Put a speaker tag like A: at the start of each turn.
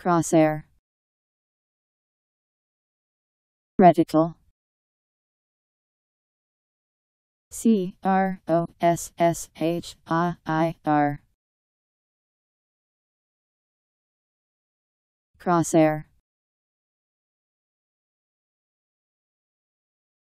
A: crosshair reticle C R O S S H A I R crosshair